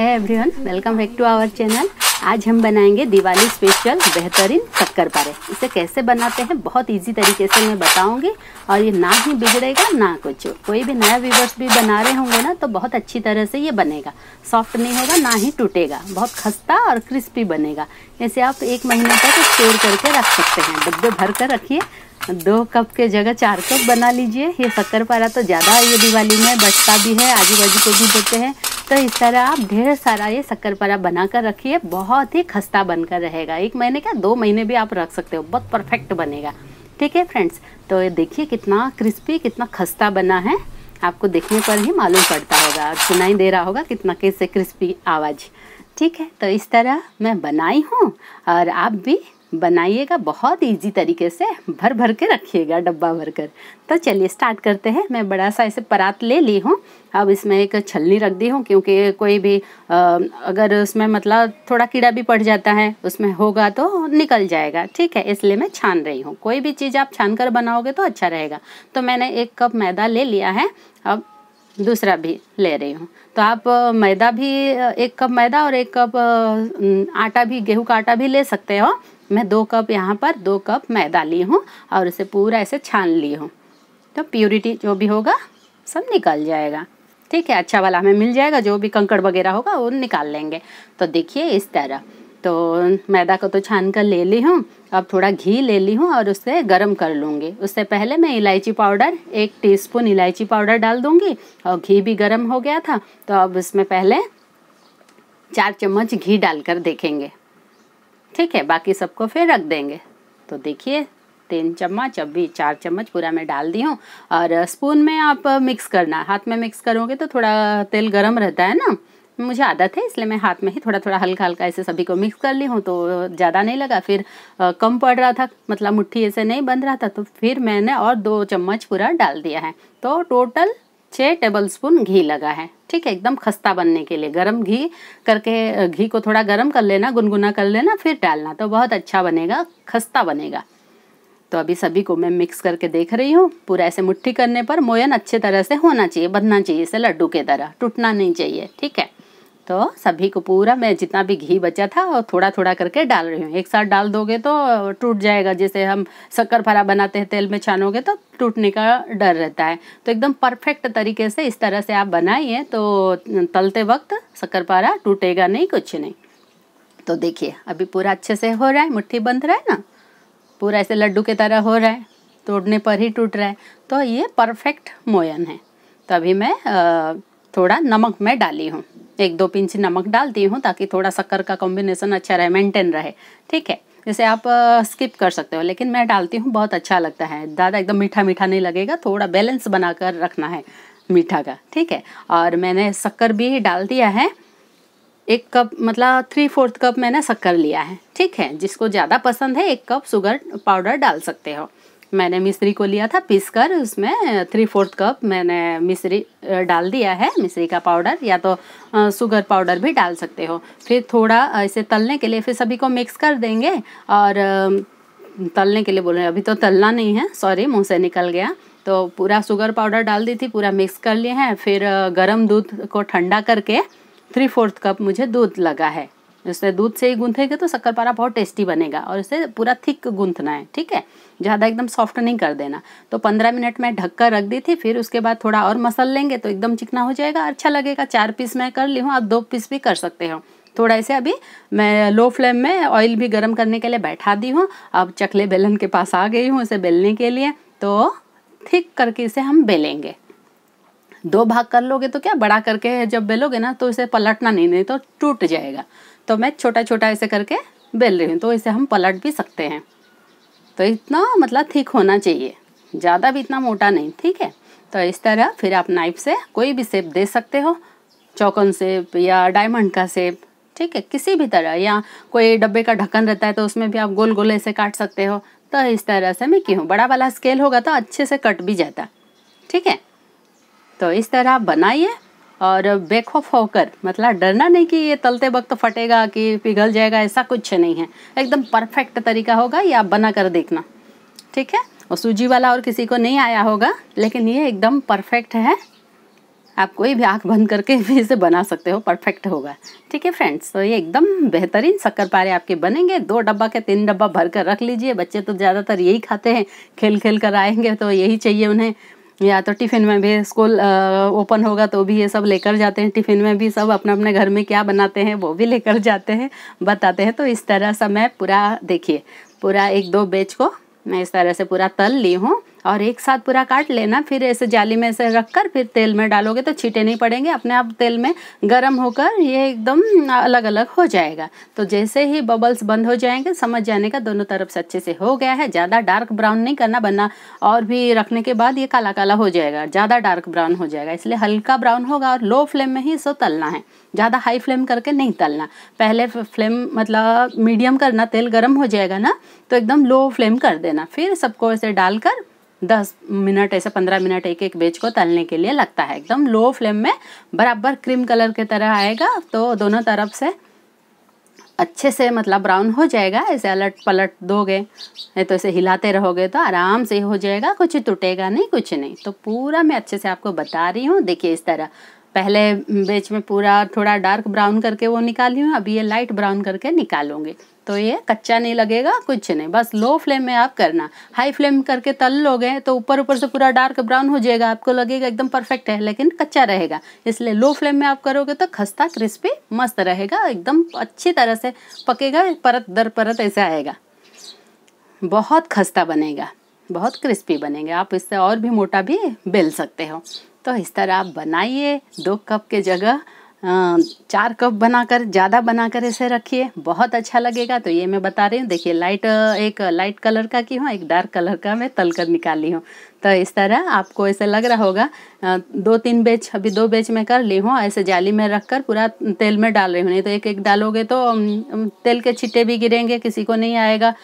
है everyone welcome back to our channel आज हम बनाएंगे दिवाली स्पेशल बेहतरीन शक्कर पारे इसे कैसे बनाते हैं बहुत इजी तरीके से मैं बताऊंगी और ये ना ही बिगड़ेगा ना कुछ कोई भी नया व्यूवर्स भी बना रहे होंगे ना तो बहुत अच्छी तरह से ये बनेगा सॉफ्ट नहीं होगा ना ही टूटेगा बहुत खस्ता और क्रिस्पी बनेगा इसे आप एक महीने तक स्टोर करके रख सकते हैं डब्बे भर कर रखिए दो कप के जगह चार कप बना लीजिए ये शक्कर पारा तो ज़्यादा ये दिवाली में बचता भी है आजू बाजू को भी देते हैं तो इस तरह आप ढेर सारा ये शक्करपारा बना कर रखिए बहुत ही खस्ता बनकर रहेगा एक महीने का दो महीने भी आप रख सकते हो बहुत परफेक्ट बनेगा ठीक है फ्रेंड्स तो ये देखिए कितना क्रिस्पी कितना खस्ता बना है आपको देखने पर ही मालूम पड़ता होगा और सुनाई दे रहा होगा कितना कैसे क्रिस्पी आवाज़ ठीक है तो इस तरह मैं बनाई हूँ और आप भी बनाइएगा बहुत इजी तरीके से भर भर के रखिएगा डब्बा भर कर तो चलिए स्टार्ट करते हैं मैं बड़ा सा ऐसे परात ले ली हूँ अब इसमें एक छलनी रख दी हूँ क्योंकि कोई भी आ, अगर उसमें मतलब थोड़ा कीड़ा भी पड़ जाता है उसमें होगा तो निकल जाएगा ठीक है इसलिए मैं छान रही हूँ कोई भी चीज़ आप छान कर बनाओगे तो अच्छा रहेगा तो मैंने एक कप मैदा ले लिया है अब दूसरा भी ले रही हूँ तो आप मैदा भी एक कप मैदा और एक कप आटा भी गेहूं का आटा भी ले सकते हो मैं दो कप यहाँ पर दो कप मैदा ली हूँ और इसे पूरा ऐसे छान ली हूँ तो प्योरिटी जो भी होगा सब निकल जाएगा ठीक है अच्छा वाला हमें मिल जाएगा जो भी कंकड़ वगैरह होगा वो निकाल लेंगे तो देखिए इस तरह तो मैदा को तो छान कर ले ली हूँ अब थोड़ा घी ले ली हूँ और उसे गर्म कर लूँगी उससे पहले मैं इलायची पाउडर एक टीस्पून इलायची पाउडर डाल दूँगी और घी भी गर्म हो गया था तो अब इसमें पहले चार चम्मच घी डालकर देखेंगे ठीक है बाकी सबको फिर रख देंगे तो देखिए तीन चम्मच अब भी चार चम्मच पूरा मैं डाल दी हूँ और स्पून में आप मिक्स करना हाथ में मिक्स करोगे तो थोड़ा तेल गर्म रहता है ना मुझे आदत है इसलिए मैं हाथ में ही थोड़ा थोड़ा हल्का हल्का ऐसे सभी को मिक्स कर ली हूँ तो ज़्यादा नहीं लगा फिर कम पड़ रहा था मतलब मुट्ठी ऐसे नहीं बन रहा था तो फिर मैंने और दो चम्मच पूरा डाल दिया है तो टोटल छः टेबल स्पून घी लगा है ठीक है एकदम खस्ता बनने के लिए गरम घी करके घी को थोड़ा गरम कर लेना गुनगुना कर लेना फिर डालना तो बहुत अच्छा बनेगा खस्ता बनेगा तो अभी सभी को मैं मिक्स करके देख रही हूँ पूरा ऐसे मुट्ठी करने पर मोयन अच्छे तरह से होना चाहिए बंधना चाहिए इसे लड्डू के तरह टूटना नहीं चाहिए ठीक है तो सभी को पूरा मैं जितना भी घी बचा था और थोड़ा थोड़ा करके डाल रही हूँ एक साथ डाल दोगे तो टूट जाएगा जैसे हम शक्कर फरा बनाते हैं तेल में छानोगे तो टूटने का डर रहता है तो एकदम परफेक्ट तरीके से इस तरह से आप बनाइए तो तलते वक्त शक्कर पारा टूटेगा नहीं कुछ नहीं तो देखिए अभी पूरा अच्छे से हो रहा है मुट्ठी बंध रहा है ना पूरा ऐसे लड्डू की तरह हो रहा है तोड़ने पर ही टूट रहा है तो ये परफेक्ट मोयन है तो अभी मैं थोड़ा नमक में डाली हूँ एक दो पिंच नमक डालती हूँ ताकि थोड़ा शक्कर का कॉम्बिनेसन अच्छा रहे मेंटेन रहे ठीक है इसे आप स्किप कर सकते हो लेकिन मैं डालती हूँ बहुत अच्छा लगता है ज़्यादा एकदम मीठा मीठा नहीं लगेगा थोड़ा बैलेंस बना कर रखना है मीठा का ठीक है और मैंने शक्कर भी डाल दिया है एक कप मतलब थ्री फोर्थ कप मैंने शक्कर लिया है ठीक है जिसको ज़्यादा पसंद है एक कप शुगर पाउडर डाल सकते हो मैंने मिश्री को लिया था पीस कर उसमें थ्री फोर्थ कप मैंने मिश्री डाल दिया है मिश्री का पाउडर या तो शुगर पाउडर भी डाल सकते हो फिर थोड़ा इसे तलने के लिए फिर सभी को मिक्स कर देंगे और तलने के लिए बोल रहे अभी तो तलना नहीं है सॉरी मुँह से निकल गया तो पूरा शुगर पाउडर डाल दी थी पूरा मिक्स कर लिए हैं फिर गर्म दूध को ठंडा करके थ्री फोर्थ कप मुझे दूध लगा है इससे दूध से ही गूंथेंगे तो शक्करपारा बहुत टेस्टी बनेगा और इसे पूरा थिक गूंथना है ठीक है ज़्यादा एकदम सॉफ्ट नहीं कर देना तो पंद्रह मिनट में ढक कर रख दी थी फिर उसके बाद थोड़ा और मसल लेंगे तो एकदम चिकना हो जाएगा अच्छा लगेगा चार पीस मैं कर ली हूँ आप दो पीस भी कर सकते हो थोड़ा इसे अभी मैं लो फ्लेम में ऑयल भी गर्म करने के लिए बैठा दी हूँ अब चकले बेलन के पास आ गई हूँ इसे बेलने के लिए तो थिक करके इसे हम बेलेंगे दो भाग कर लोगे तो क्या बड़ा करके जब बेलोगे ना तो इसे पलटना नहीं नहीं तो टूट जाएगा तो मैं छोटा छोटा ऐसे करके बेल रही हूँ तो इसे हम पलट भी सकते हैं तो इतना मतलब ठीक होना चाहिए ज़्यादा भी इतना मोटा नहीं ठीक है तो इस तरह फिर आप नाइफ से कोई भी सेप दे सकते हो चौकन सेप या डायमंड का सेप ठीक है किसी भी तरह या कोई डब्बे का ढक्कन रहता है तो उसमें भी आप गोल गोल ऐसे काट सकते हो तो इस तरह से मैं की हूँ बड़ा वाला स्केल होगा तो अच्छे से कट भी जाता ठीक है तो इस तरह आप बनाइए और बेखौफ होकर मतलब डरना नहीं कि ये तलते वक्त तो फटेगा कि पिघल जाएगा ऐसा कुछ नहीं है एकदम परफेक्ट तरीका होगा ये आप बना कर देखना ठीक है और सूजी वाला और किसी को नहीं आया होगा लेकिन ये एकदम परफेक्ट है आप कोई भी आँख बंद करके भी इसे बना सकते हो परफेक्ट होगा ठीक है फ्रेंड्स तो ये एकदम बेहतरीन शक्कर पारे आपके बनेंगे दो डब्बा के तीन डब्बा भर कर रख लीजिए बच्चे तो ज़्यादातर यही खाते हैं खेल खेल कर आएंगे तो यही चाहिए उन्हें या तो टिफ़िन में भी स्कूल ओपन होगा तो भी ये सब लेकर जाते हैं टिफ़िन में भी सब अपने अपने घर में क्या बनाते हैं वो भी लेकर जाते हैं बताते हैं तो इस तरह से मैं पूरा देखिए पूरा एक दो बेच को मैं इस तरह से पूरा तल ली हूँ और एक साथ पूरा काट लेना फिर ऐसे जाली में ऐसे रख कर फिर तेल में डालोगे तो छीटे नहीं पड़ेंगे अपने आप तेल में गर्म होकर ये एकदम अलग अलग हो जाएगा तो जैसे ही बबल्स बंद हो जाएंगे समझ जाने का दोनों तरफ से अच्छे से हो गया है ज़्यादा डार्क ब्राउन नहीं करना बनना और भी रखने के बाद ये काला काला हो जाएगा ज़्यादा डार्क ब्राउन हो जाएगा इसलिए हल्का ब्राउन होगा और लो फ्लेम में ही इसको तलना है ज़्यादा हाई फ्लेम करके नहीं तलना पहले फ्लेम मतलब मीडियम करना तेल गर्म हो जाएगा ना तो एकदम लो फ्लेम कर देना फिर सबको ऐसे डालकर दस मिनट ऐसे पंद्रह मिनट एक एक बेच को तलने के लिए लगता है एकदम लो फ्लेम में बराबर क्रीम कलर के तरह आएगा तो दोनों तरफ से अच्छे से मतलब ब्राउन हो जाएगा ऐसे अलट पलट दोगे नहीं तो ऐसे हिलाते रहोगे तो आराम से हो जाएगा कुछ टूटेगा नहीं कुछ नहीं तो पूरा मैं अच्छे से आपको बता रही हूँ देखिए इस तरह पहले बेच में पूरा थोड़ा डार्क ब्राउन करके वो निकाली हूँ अभी ये लाइट ब्राउन करके निकालूंगी तो ये कच्चा नहीं लगेगा कुछ नहीं बस लो फ्लेम में आप करना हाई फ्लेम करके तल लोगे तो ऊपर ऊपर से पूरा डार्क ब्राउन हो जाएगा आपको लगेगा एकदम परफेक्ट है लेकिन कच्चा रहेगा इसलिए लो फ्लेम में आप करोगे तो खस्ता क्रिस्पी मस्त रहेगा एकदम अच्छी तरह से पकेगा परत दर परत ऐसे आएगा बहुत खस्ता बनेगा बहुत क्रिस्पी बनेंगे आप इससे और भी मोटा भी बेल सकते हो तो इस तरह आप बनाइए दो कप के जगह चार कप बनाकर ज़्यादा बनाकर ऐसे रखिए बहुत अच्छा लगेगा तो ये मैं बता रही हूँ देखिए लाइट एक लाइट कलर का की हूँ एक डार्क कलर का मैं तल कर निकाली हूँ तो इस तरह आपको ऐसे लग रहा होगा दो तीन बेच अभी दो बेच में कर ली हूँ ऐसे जाली में रख कर पूरा तेल में डाल रही हूँ नहीं तो एक एक डालोगे तो तेल के छिट्टे भी गिरेंगे किसी को नहीं आएगा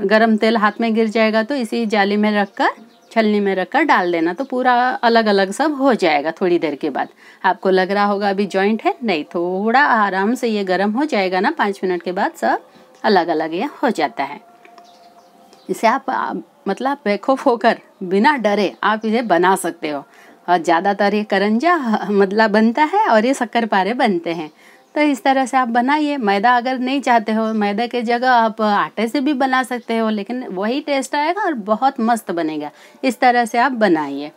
गर्म तेल हाथ में गिर जाएगा तो इसी जाली में रख कर छलनी में रखकर डाल देना तो पूरा अलग अलग सब हो जाएगा थोड़ी देर के बाद आपको लग रहा होगा अभी जॉइंट है नहीं थोड़ा आराम से ये गर्म हो जाएगा ना पाँच मिनट के बाद सब अलग अलग ये हो जाता है इसे आप, आप मतलब बेखौफ होकर बिना डरे आप इसे बना सकते हो और ज़्यादातर ये करंजा मतलब बनता है और ये शक्कर पारे बनते हैं तो इस तरह से आप बनाइए मैदा अगर नहीं चाहते हो मैदा के जगह आप आटे से भी बना सकते हो लेकिन वही टेस्ट आएगा और बहुत मस्त बनेगा इस तरह से आप बनाइए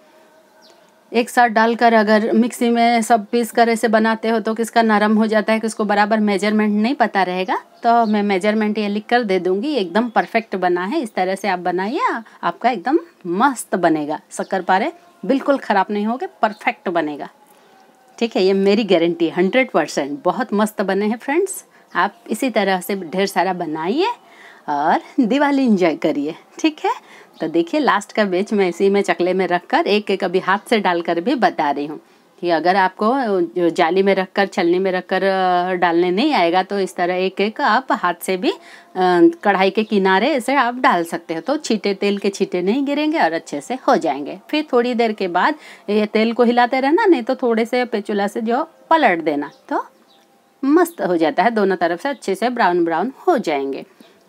एक साथ डालकर अगर मिक्सी में सब पीस कर ऐसे बनाते हो तो किसका नरम हो जाता है किसको बराबर मेजरमेंट नहीं पता रहेगा तो मैं मेजरमेंट ये लिख कर दे दूँगी एकदम परफेक्ट बना है इस तरह से आप बनाइए आपका एकदम मस्त बनेगा शक्कर पारे बिल्कुल ख़राब नहीं होगा परफेक्ट बनेगा ठीक है ये मेरी गारंटी हंड्रेड परसेंट बहुत मस्त बने हैं फ्रेंड्स आप इसी तरह से ढेर सारा बनाइए और दिवाली इंजॉय करिए ठीक है तो देखिए लास्ट का बेच मैं इसी में चकले में रखकर एक एक अभी हाथ से डालकर भी बता रही हूँ कि अगर आपको जाली में रखकर छलनी में रखकर डालने नहीं आएगा तो इस तरह एक एक आप हाथ से भी कढ़ाई के किनारे इसे आप डाल सकते हो तो छीटे तेल के छीटे नहीं गिरेंगे और अच्छे से हो जाएंगे फिर थोड़ी देर के बाद ये तेल को हिलाते रहना नहीं तो थोड़े से पेचूला से जो पलट देना तो मस्त हो जाता है दोनों तरफ से अच्छे से ब्राउन ब्राउन हो जाएंगे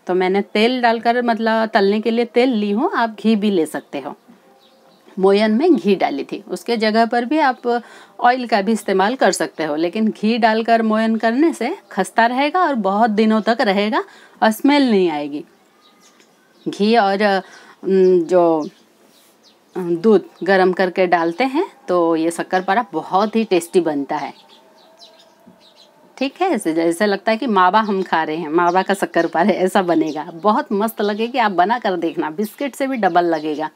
तो मैंने तेल डालकर मतलब तलने के लिए तेल ली हूँ आप घी भी ले सकते हो मोयन में घी डाली थी उसके जगह पर भी आप ऑयल का भी इस्तेमाल कर सकते हो लेकिन घी डालकर मोयन करने से खस्ता रहेगा और बहुत दिनों तक रहेगा और स्मेल नहीं आएगी घी और जो दूध गर्म करके डालते हैं तो ये शक्करपारा बहुत ही टेस्टी बनता है ठीक है ऐसे जैसे लगता है कि मावा हम खा रहे हैं मावा का शक्कर पारा ऐसा बनेगा बहुत मस्त लगेगी आप बना कर देखना बिस्किट से भी डबल लगेगा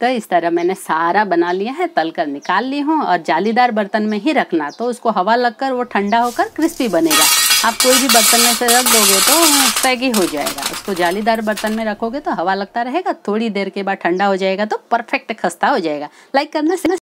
तो इस तरह मैंने सारा बना लिया है तल कर निकाल ली हूँ और जालीदार बर्तन में ही रखना तो उसको हवा लगकर वो ठंडा होकर क्रिस्पी बनेगा आप कोई भी बर्तन में से रख दोगे तो पैगी हो जाएगा उसको जालीदार बर्तन में रखोगे तो हवा लगता रहेगा थोड़ी देर के बाद ठंडा हो जाएगा तो परफेक्ट खस्ता हो जाएगा लाइक करना